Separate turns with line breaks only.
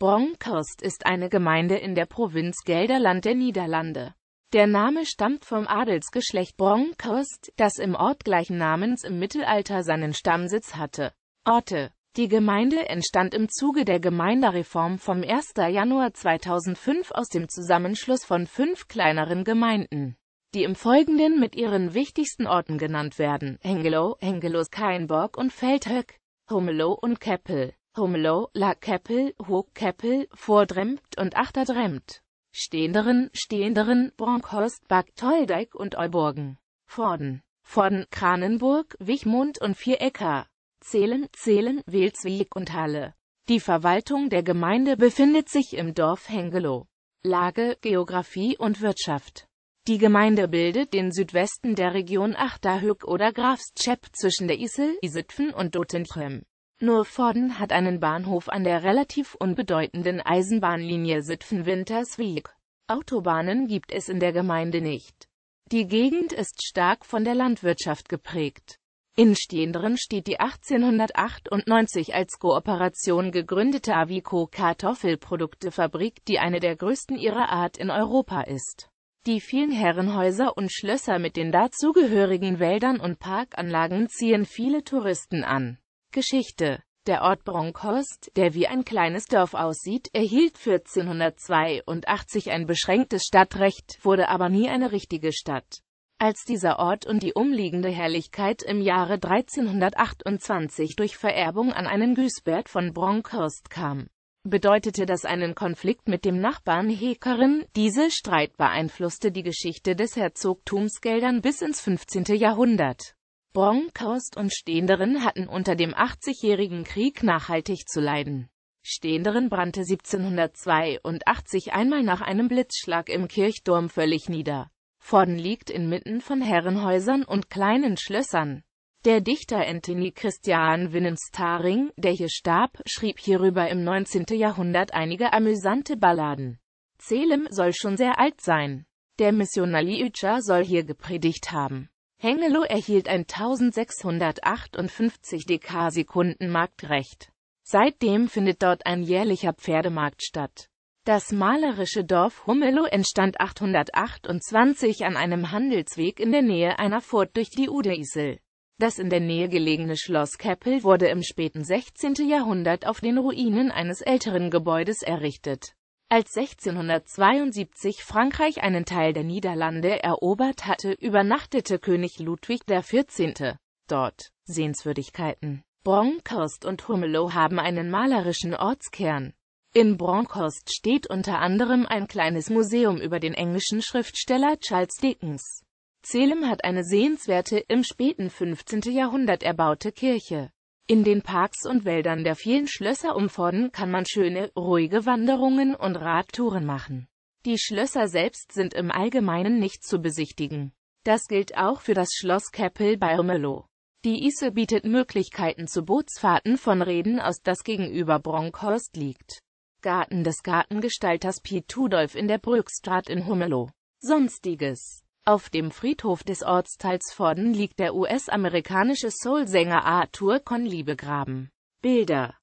Bronckhorst ist eine Gemeinde in der Provinz Gelderland der Niederlande. Der Name stammt vom Adelsgeschlecht Bronckhorst, das im Ort gleichen Namens im Mittelalter seinen Stammsitz hatte. Orte Die Gemeinde entstand im Zuge der Gemeindereform vom 1. Januar 2005 aus dem Zusammenschluss von fünf kleineren Gemeinden, die im Folgenden mit ihren wichtigsten Orten genannt werden. Hengelo, Hengelos, Kainborg und Feldhöck, Homelo und Keppel. Humelow, La Keppel, hoch Keppel, vordremt und achterdremt. Stehenderen, Stehenderen, Bronkhorst, Bad Toldeck und Euburgen. Vorden, Vorden, Kranenburg, Wichmund und Vierecker. Zählen, Zählen, Wilswiek und Halle. Die Verwaltung der Gemeinde befindet sich im Dorf Hengelo. Lage, Geografie und Wirtschaft Die Gemeinde bildet den Südwesten der Region Achterhög oder Grafstschepp zwischen der Isel, Isitfen und Doetinchem. Nur Forden hat einen Bahnhof an der relativ unbedeutenden Eisenbahnlinie Sitfen-Winterswijk. Autobahnen gibt es in der Gemeinde nicht. Die Gegend ist stark von der Landwirtschaft geprägt. In Stehendren steht die 1898 als Kooperation gegründete Avico Kartoffelproduktefabrik, die eine der größten ihrer Art in Europa ist. Die vielen Herrenhäuser und Schlösser mit den dazugehörigen Wäldern und Parkanlagen ziehen viele Touristen an. Geschichte der Ort Bronkhorst, der wie ein kleines Dorf aussieht, erhielt 1482 ein beschränktes Stadtrecht, wurde aber nie eine richtige Stadt. Als dieser Ort und die umliegende Herrlichkeit im Jahre 1328 durch Vererbung an einen Güsbert von Bronkhorst kam, bedeutete das einen Konflikt mit dem Nachbarn Hekeren. Diese Streit beeinflusste die Geschichte des Herzogtumsgeldern bis ins 15. Jahrhundert. Bronkhorst und Stenderen hatten unter dem 80-jährigen Krieg nachhaltig zu leiden. Stenderen brannte 1782 einmal nach einem Blitzschlag im Kirchturm völlig nieder. Vorden liegt inmitten von Herrenhäusern und kleinen Schlössern. Der Dichter Antony Christian Wilhelmstaring, der hier starb, schrieb hierüber im 19. Jahrhundert einige amüsante Balladen. Zelem soll schon sehr alt sein. Der Missionar Liütscher soll hier gepredigt haben. Hengelo erhielt ein 1658 Dekarsekunden Marktrecht. Seitdem findet dort ein jährlicher Pferdemarkt statt. Das malerische Dorf Hummelo entstand 828 an einem Handelsweg in der Nähe einer Furt durch die Udeisel. Das in der Nähe gelegene Schloss Keppel wurde im späten 16. Jahrhundert auf den Ruinen eines älteren Gebäudes errichtet. Als 1672 Frankreich einen Teil der Niederlande erobert hatte, übernachtete König Ludwig XIV. dort. Sehenswürdigkeiten Bronkhorst und Hummelow haben einen malerischen Ortskern. In Bronkhorst steht unter anderem ein kleines Museum über den englischen Schriftsteller Charles Dickens. Zelem hat eine sehenswerte, im späten 15. Jahrhundert erbaute Kirche. In den Parks und Wäldern der vielen Schlösser umfordern kann man schöne, ruhige Wanderungen und Radtouren machen. Die Schlösser selbst sind im Allgemeinen nicht zu besichtigen. Das gilt auch für das Schloss Keppel bei Ermelo. Die Ise bietet Möglichkeiten zu Bootsfahrten von Reden aus, das gegenüber Bronkhorst liegt. Garten des Gartengestalters Piet Tudolf in der Brückstraat in Hummelo. Sonstiges auf dem Friedhof des Ortsteils Vorden liegt der US-amerikanische Soul-Sänger Arthur Conley begraben. Bilder